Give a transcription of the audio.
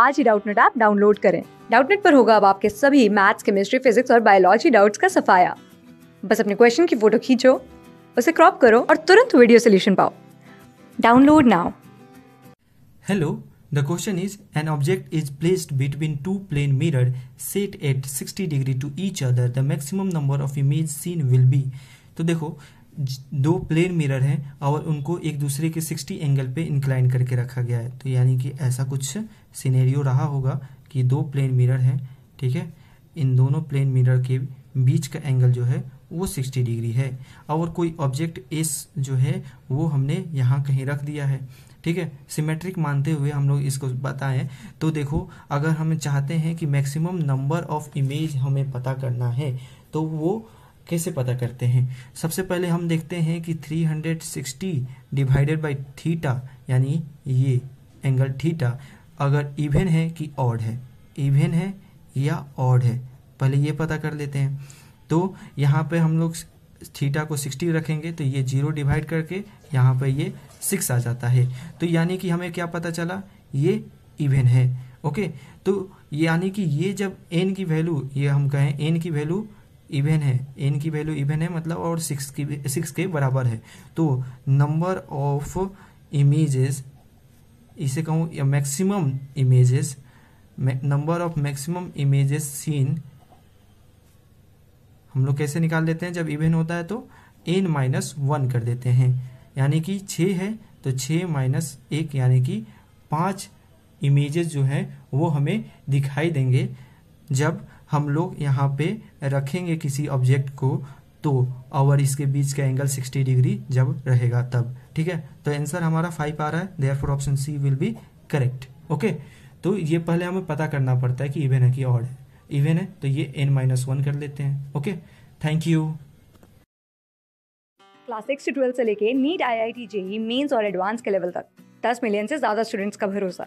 आज ही Doubtnut app download करें डाउटनेट पर होगा अब आपके सभी मैथ्स केमिस्ट्री फिजिक्स और बायोलॉजी डाउट्स का सफाया बस अपने क्वेश्चन की फोटो खींचो उसे क्रॉप करो और तुरंत वीडियो सोल्यूशन पाओ download now hello the question is an object is placed between two plane mirror set at 60 degree to each other the maximum number of image seen will be तो देखो दो plane mirror हैं और उनको एक दूसरे के 60 एंगल पे इंक्लाइन करके रखा गया है तो यानी कि ऐसा कुछ सिनेरियो रहा होगा कि दो प्लेन मिरर हैं ठीक है इन दोनों प्लेन मिरर के बीच का एंगल जो है वो 60 डिग्री है और कोई ऑब्जेक्ट एस जो है वो हमने यहाँ कहीं रख दिया है ठीक है सिमेट्रिक मानते हुए हम लोग इसको बताएं तो देखो अगर हम चाहते हैं कि मैक्सिमम नंबर ऑफ इमेज हमें पता करना है तो वो कैसे पता करते हैं सबसे पहले हम देखते हैं कि 360 डिवाइडेड बाय थीटा यानी ये एंगल थीटा अगर इवेन है कि ऑड है इवेन है या ऑड है पहले ये पता कर लेते हैं तो यहाँ पे हम लोग थीटा को 60 रखेंगे तो ये जीरो डिवाइड करके यहाँ पे ये सिक्स आ जाता है तो यानी कि हमें क्या पता चला ये इवेन है ओके तो यानी कि ये जब एन की वैल्यू ये हम कहें एन की वैल्यू इवेन है एन की वैल्यू इवेन है मतलब और सिक्स की सिक्स के बराबर है तो नंबर ऑफ इमेजेस इसे कहूँ maximum images number of maximum images seen हम लोग कैसे निकाल देते हैं जब इवेन होता है तो एन माइनस वन कर देते हैं यानी कि छ है तो छ माइनस एक यानी कि पांच इमेजेस जो हैं वो हमें दिखाई देंगे जब हम लोग यहाँ पे रखेंगे किसी ऑब्जेक्ट को तो और इसके बीच का एंगल 60 डिग्री जब रहेगा तब ठीक है तो आंसर हमारा फाइव आ रहा है therefore option C will be correct okay तो ये पहले हमें पता करना पड़ता है कि इवेन है कि ऑड है है तो ये एन माइनस वन कर लेते हैं okay thank you class six से ट्वेल्थ से लेके NEET I I T JEE mains और एडवांस के लेवल तक दस मिलियन से ज़्यादा स्टूडेंट्स का भरोसा